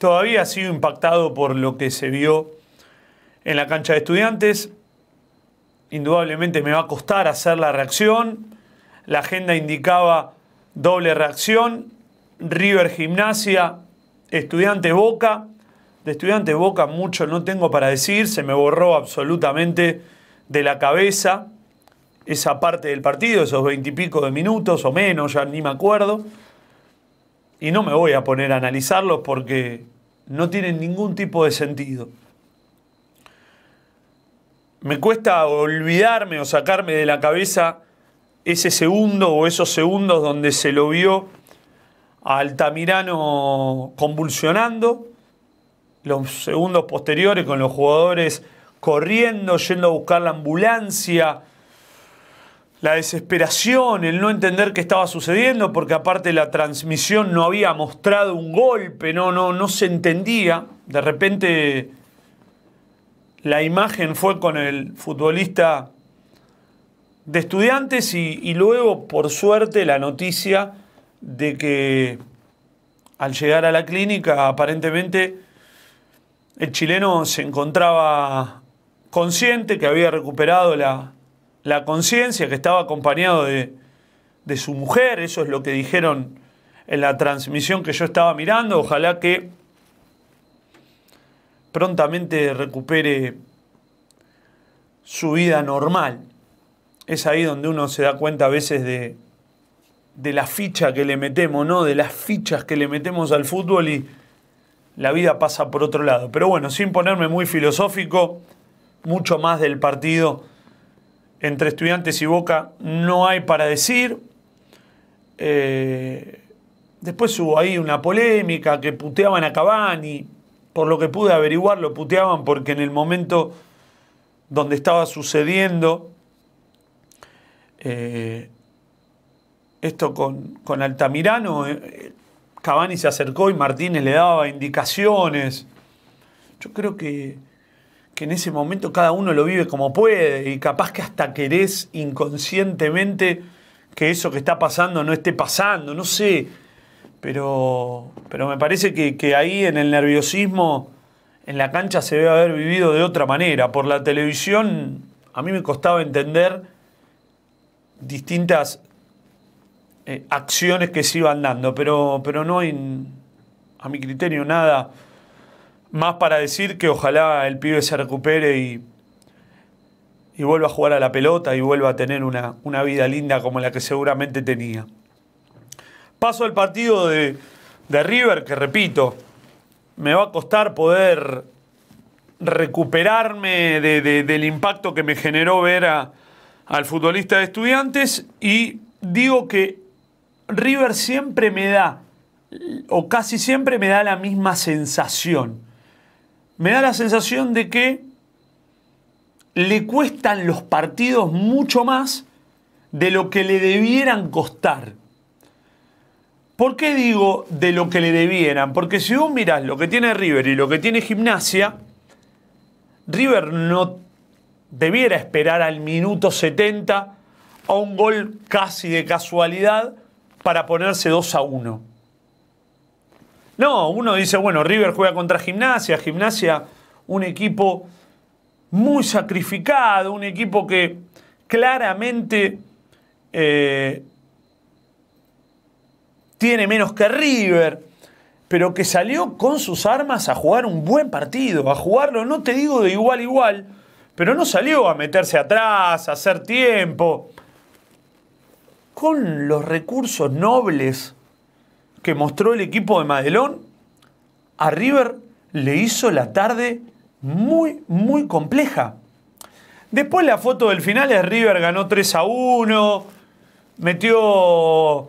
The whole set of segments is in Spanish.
todavía ha sido impactado por lo que se vio en la cancha de estudiantes. Indudablemente me va a costar hacer la reacción. La agenda indicaba doble reacción. River Gimnasia, estudiante Boca. De estudiante Boca mucho no tengo para decir, se me borró absolutamente de la cabeza esa parte del partido, esos veintipico de minutos o menos, ya ni me acuerdo y no me voy a poner a analizarlos porque no tienen ningún tipo de sentido. Me cuesta olvidarme o sacarme de la cabeza ese segundo o esos segundos donde se lo vio a Altamirano convulsionando, los segundos posteriores con los jugadores corriendo, yendo a buscar la ambulancia, la desesperación, el no entender qué estaba sucediendo, porque aparte la transmisión no había mostrado un golpe, no, no, no se entendía. De repente la imagen fue con el futbolista de estudiantes y luego, por suerte, la noticia de que al llegar a la clínica, aparentemente el chileno se encontraba consciente, que había recuperado la, la conciencia, que estaba acompañado de, su mujer, eso es lo que dijeron en la transmisión que yo estaba mirando, ojalá que prontamente recupere su vida normal. Es ahí donde uno se da cuenta a veces de, de la ficha que le metemos, ¿no? De las fichas que le metemos al fútbol y la vida pasa por otro lado. Pero bueno, sin ponerme muy filosófico, mucho más del partido entre estudiantes y Boca no hay para decir. Eh, después hubo ahí una polémica que puteaban a Cavani. Por lo que pude averiguar, lo puteaban porque en el momento donde estaba sucediendo eh, esto con, Altamirano, Cabani eh, Cavani se acercó y Martínez le daba indicaciones. Yo creo que que en ese momento cada uno lo vive como puede y capaz que hasta querés inconscientemente que eso que está pasando no esté pasando, no sé. Pero, pero me parece que, ahí en el nerviosismo, en la cancha se debe haber vivido de otra manera. Por la televisión a mí me costaba entender distintas eh, acciones que se iban dando, pero, pero no hay, a mi criterio, nada más para decir que ojalá el pibe se recupere y, vuelva a jugar a la pelota y vuelva a tener una, vida linda como la que seguramente tenía. Paso al partido de, River, que repito, me va a costar poder recuperarme del impacto que me generó ver al futbolista de estudiantes y digo que River siempre me da, o casi siempre me da la misma sensación me da la sensación de que le cuestan los partidos mucho más de lo que le debieran costar. ¿Por qué digo de lo que le debieran? Porque si vos mirás lo que tiene River y lo que tiene Gimnasia, River no debiera esperar al minuto 70 a un gol casi de casualidad para ponerse 2 a 1. No, uno dice, bueno, River juega contra Gimnasia, Gimnasia, un equipo muy sacrificado, un equipo que claramente eh, tiene menos que River, pero que salió con sus armas a jugar un buen partido, a jugarlo, no te digo de igual a igual, pero no salió a meterse atrás, a hacer tiempo. Con los recursos nobles que mostró el equipo de Madelón, a River le hizo la tarde muy, muy compleja. Después la foto del final es River ganó 3 a 1, metió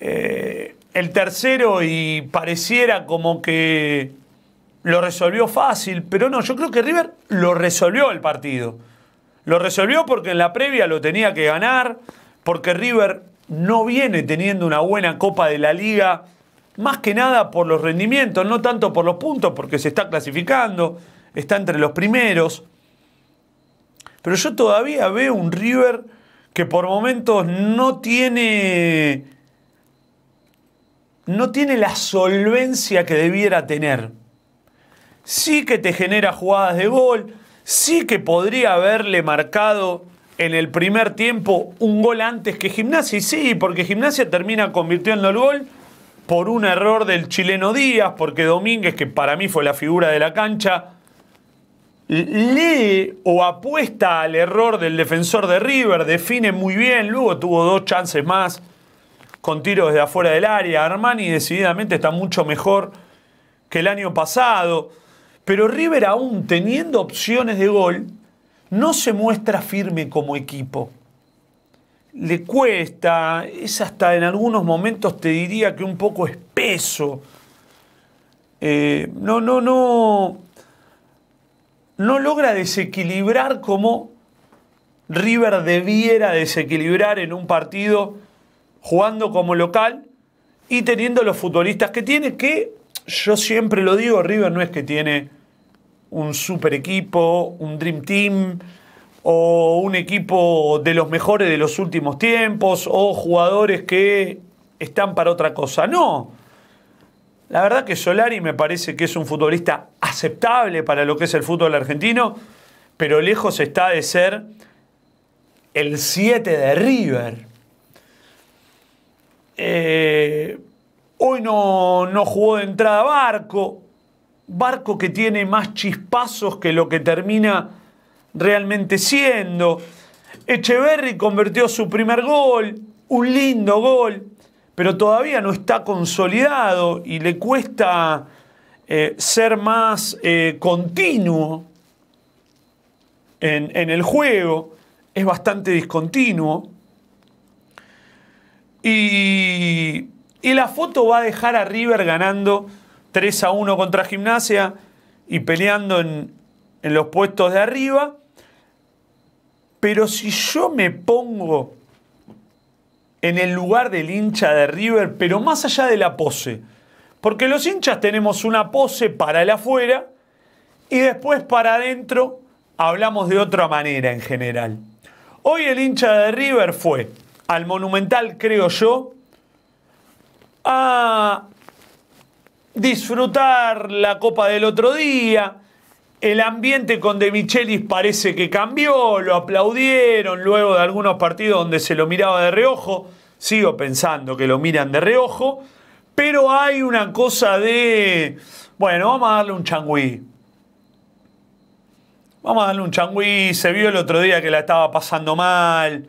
eh, el tercero y pareciera como que lo resolvió fácil, pero no, yo creo que River lo resolvió el partido. Lo resolvió porque en la previa lo tenía que ganar, porque River no viene teniendo una buena Copa de la Liga, más que nada por los rendimientos, no tanto por los puntos, porque se está clasificando, está entre los primeros. Pero yo todavía veo un River que por momentos no tiene no tiene la solvencia que debiera tener. Sí que te genera jugadas de gol, sí que podría haberle marcado en el primer tiempo un gol antes que Gimnasia. Y sí, porque Gimnasia termina convirtiendo el gol por un error del chileno Díaz, porque Domínguez, que para mí fue la figura de la cancha, lee o apuesta al error del defensor de River, define muy bien, luego tuvo dos chances más con tiros desde afuera del área. Armani decididamente está mucho mejor que el año pasado, pero River aún teniendo opciones de gol, no se muestra firme como equipo. Le cuesta, es hasta en algunos momentos te diría que un poco espeso. Eh, no, no, no. No logra desequilibrar como River debiera desequilibrar en un partido jugando como local y teniendo los futbolistas que tiene, que yo siempre lo digo, River no es que tiene un super equipo, un Dream Team o un equipo de los mejores de los últimos tiempos o jugadores que están para otra cosa. No. La verdad que Solari me parece que es un futbolista aceptable para lo que es el fútbol argentino, pero lejos está de ser el 7 de River. Eh, hoy no, no jugó de entrada Barco barco que tiene más chispazos que lo que termina realmente siendo. Echeverry convirtió su primer gol, un lindo gol, pero todavía no está consolidado y le cuesta eh, ser más eh, continuo en, el juego, es bastante discontinuo. Y, y la foto va a dejar a River ganando 3 a 1 contra Gimnasia y peleando en, en los puestos de arriba. Pero si yo me pongo en el lugar del hincha de River, pero más allá de la pose, porque los hinchas tenemos una pose para el afuera y después para adentro hablamos de otra manera en general. Hoy el hincha de River fue al Monumental, creo yo, a disfrutar la copa del otro día. El ambiente con De Michelis parece que cambió, lo aplaudieron luego de algunos partidos donde se lo miraba de reojo. Sigo pensando que lo miran de reojo, pero hay una cosa de, bueno, vamos a darle un changüí. Vamos a darle un changüí, se vio el otro día que la estaba pasando mal.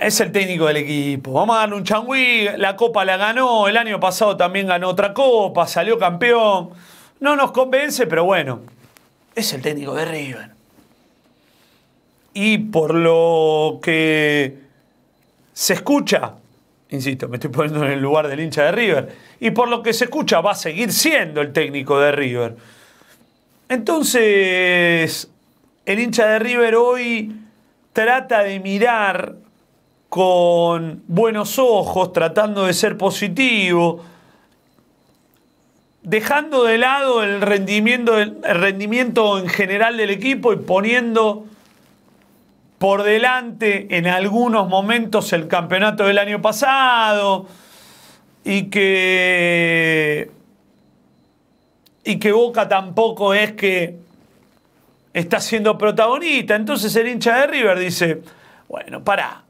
Es el técnico del equipo. Vamos a darle un changüí. La copa la ganó. El año pasado también ganó otra copa. Salió campeón. No nos convence, pero bueno. Es el técnico de River. Y por lo que se escucha, insisto, me estoy poniendo en el lugar del hincha de River. Y por lo que se escucha, va a seguir siendo el técnico de River. Entonces, el hincha de River hoy trata de mirar con buenos ojos, tratando de ser positivo, dejando de lado el rendimiento, el rendimiento en general del equipo y poniendo por delante en algunos momentos el campeonato del año pasado y que y que Boca tampoco es que está siendo protagonista, entonces el hincha de River dice, bueno, pará,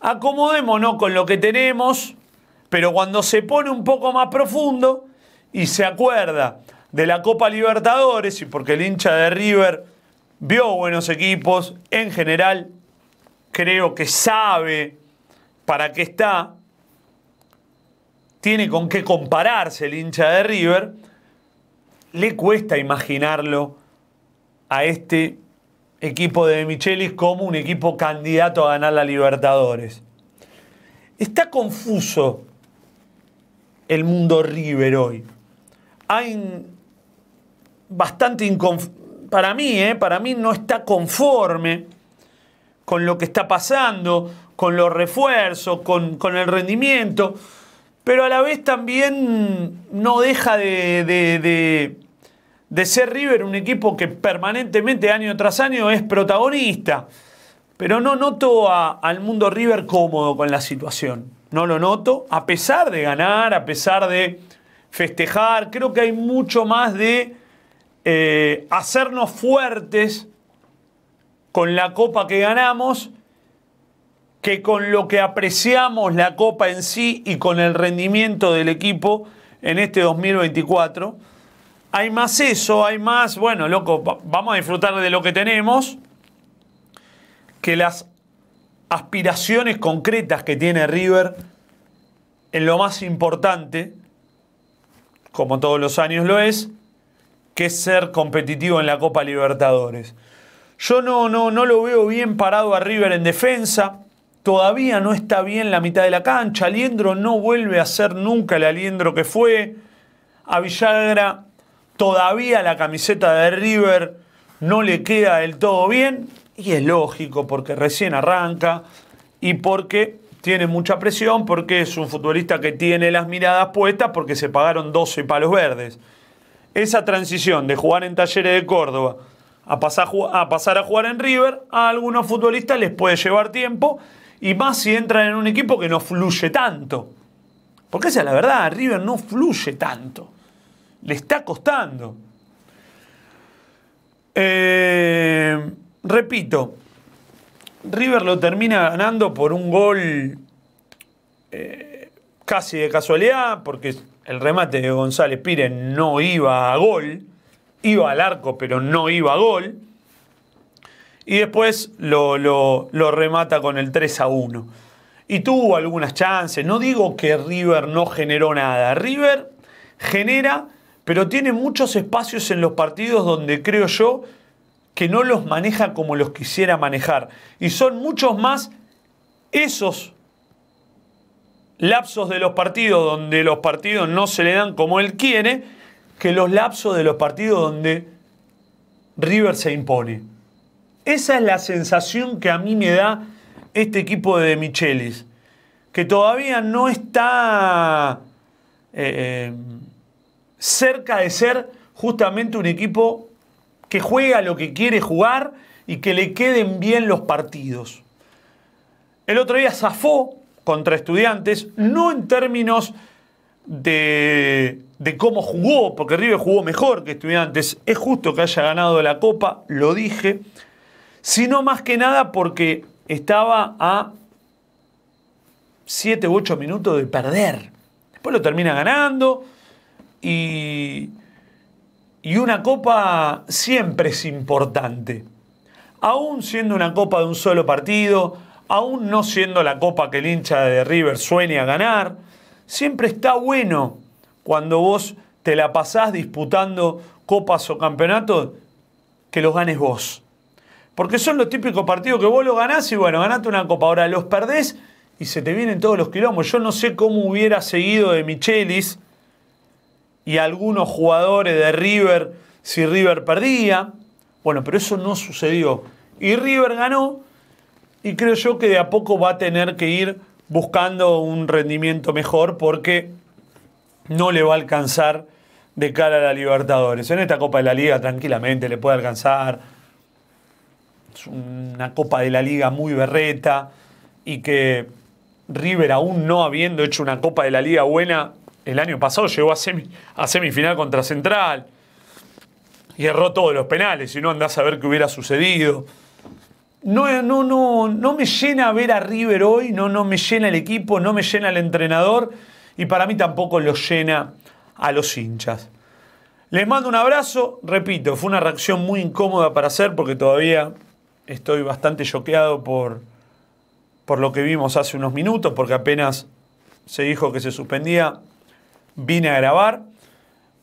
acomodémonos con lo que tenemos, pero cuando se pone un poco más profundo y se acuerda de la Copa Libertadores, y porque el hincha de River vio buenos equipos, en general creo que sabe para qué está, tiene con qué compararse el hincha de River, le cuesta imaginarlo a este equipo de Michelis como un equipo candidato a ganar la Libertadores. Está confuso el mundo River hoy. Hay bastante para mí, eh, para mí no está conforme con lo que está pasando, con los refuerzos, con, el rendimiento, pero a la vez también no deja de de ser River un equipo que permanentemente año tras año es protagonista. Pero no noto al mundo River cómodo con la situación. No lo noto, a pesar de ganar, a pesar de festejar. Creo que hay mucho más de eh, hacernos fuertes con la copa que ganamos que con lo que apreciamos la copa en sí y con el rendimiento del equipo en este 2024 hay más eso, hay más, bueno, loco, vamos a disfrutar de lo que tenemos, que las aspiraciones concretas que tiene River en lo más importante, como todos los años lo es, que es ser competitivo en la Copa Libertadores. Yo no, no, no lo veo bien parado a River en defensa. Todavía no está bien la mitad de la cancha. Aliendro no vuelve a ser nunca el Aliendro que fue. A Villagra Todavía la camiseta de River no le queda del todo bien. Y es lógico, porque recién arranca y porque tiene mucha presión, porque es un futbolista que tiene las miradas puestas, porque se pagaron 12 palos verdes. Esa transición de jugar en Talleres de Córdoba a pasar a, pasar a jugar en River, a algunos futbolistas les puede llevar tiempo, y más si entran en un equipo que no fluye tanto. Porque esa es la verdad, River no fluye tanto. Le está costando. Eh, repito, River lo termina ganando por un gol eh, casi de casualidad, porque el remate de González Pires no iba a gol, iba al arco, pero no iba a gol. Y después lo, lo remata con el 3 a 1. Y tuvo algunas chances. No digo que River no generó nada. River genera pero tiene muchos espacios en los partidos donde creo yo que no los maneja como los quisiera manejar. Y son muchos más esos lapsos de los partidos donde los partidos no se le dan como él quiere, que los lapsos de los partidos donde River se impone. Esa es la sensación que a mí me da este equipo de Michelis, que todavía no está... Eh, eh, cerca de ser justamente un equipo que juega lo que quiere jugar y que le queden bien los partidos. El otro día zafó contra estudiantes, no en términos de, cómo jugó, porque River jugó mejor que estudiantes, es justo que haya ganado la copa, lo dije, sino más que nada porque estaba a 7 u 8 minutos de perder. Después lo termina ganando, y, y una copa siempre es importante. Aún siendo una copa de un solo partido, aún no siendo la copa que el hincha de River sueña ganar, siempre está bueno cuando vos te la pasás disputando copas o campeonatos que los ganes vos. Porque son los típicos partidos que vos los ganás y bueno, ganaste una copa. Ahora los perdés y se te vienen todos los quilombos. Yo no sé cómo hubiera seguido de Michelis y algunos jugadores de River si River perdía. Bueno, pero eso no sucedió. Y River ganó y creo yo que de a poco va a tener que ir buscando un rendimiento mejor porque no le va a alcanzar de cara a la Libertadores. En esta Copa de la Liga tranquilamente le puede alcanzar. Es una Copa de la Liga muy berreta y que River aún no habiendo hecho una Copa de la Liga buena el año pasado llegó a, semifinal contra Central y erró todos los penales, si no andás a ver qué hubiera sucedido. No, no, no, me llena ver a River hoy, no, no me llena el equipo, no me llena el entrenador y para mí tampoco lo llena a los hinchas. Les mando un abrazo, repito, fue una reacción muy incómoda para hacer porque todavía estoy bastante choqueado por, por lo que vimos hace unos minutos, porque apenas se dijo que se suspendía, vine a grabar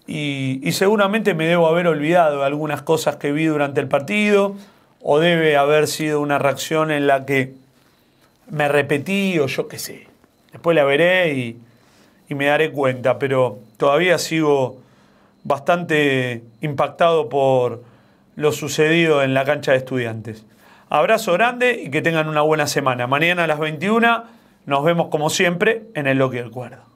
y, seguramente me debo haber olvidado de algunas cosas que vi durante el partido o debe haber sido una reacción en la que me repetí o yo qué sé. Después la veré y, me daré cuenta, pero todavía sigo bastante impactado por lo sucedido en la cancha de estudiantes. Abrazo grande y que tengan una buena semana. Mañana a las 21 nos vemos como siempre en el Loki del Cuerdo.